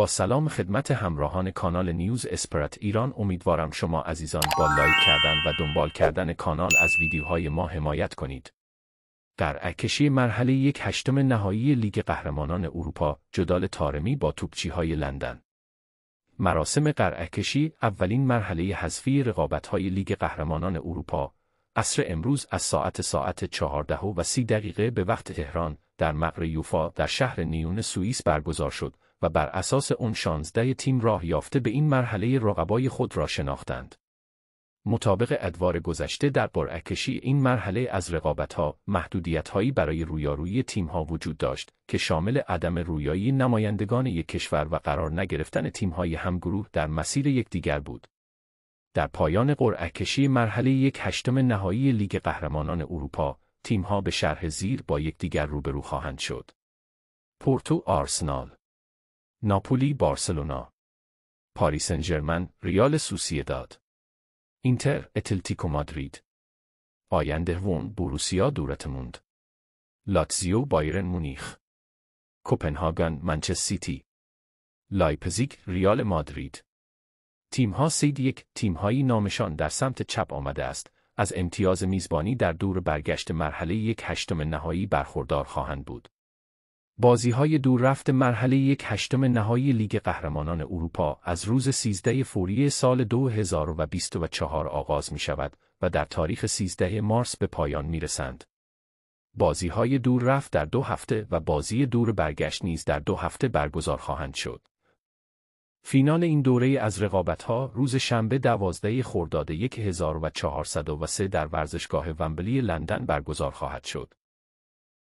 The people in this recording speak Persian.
با سلام خدمت همراهان کانال نیوز اسپرت ایران امیدوارم شما عزیزان با لایک کردن و دنبال کردن کانال از ویدیوهای ما حمایت کنید. در اکشی مرحله یک هشتم نهایی لیگ قهرمانان اروپا جدال تارمی با توپچی های لندن مراسم قرعکشی اولین مرحله حذفی رقابت‌های لیگ قهرمانان اروپا اصر امروز از ساعت ساعت 14 و 30 دقیقه به وقت تهران در مقر یوفا در شهر نیون سوئیس برگزار شد و بر اساس اون 16 تیم راه یافته به این مرحله رقبای خود را شناختند. مطابق ادوار گذشته در برعکشی این مرحله از رقابتها محدودیتهایی برای رویارویی ها وجود داشت که شامل عدم رویایی نمایندگان یک کشور و قرار نگرفتن تیمهای همگروه در مسیر یکدیگر بود. در پایان قرعه‌کشی مرحله یک هشتم نهایی لیگ قهرمانان اروپا تیم‌ها به شرح زیر با یکدیگر روبرو خواهند شد. پورتو آرسنال ناپولی بارسلونا پاریس انجرمن ریال سوسیداد اینتر اتلتیکو مادرید آینده وون بوروسیا دورت موند لاتزیو بایرن مونیخ کوپنهاگن منچستر سیتی لایپزیک ریال مادرید تیم ها سید یک تیمهایی نامشان در سمت چپ آمده است از امتیاز میزبانی در دور برگشت مرحله یک هشتم نهایی برخوردار خواهند بود. بازی های دور رفت مرحله یک هشتم نهایی لیگ قهرمانان اروپا از روز 13 فوریه سال 2024 آغاز می شود و در تاریخ 13 مارس به پایان می رسند. بازی های دور رفت در دو هفته و بازی دور برگشت نیز در دو هفته برگزار خواهند شد. فینال این دوره از ها روز شنبه دوازده خرداد 1403 در ورزشگاه ومبلی لندن برگزار خواهد شد.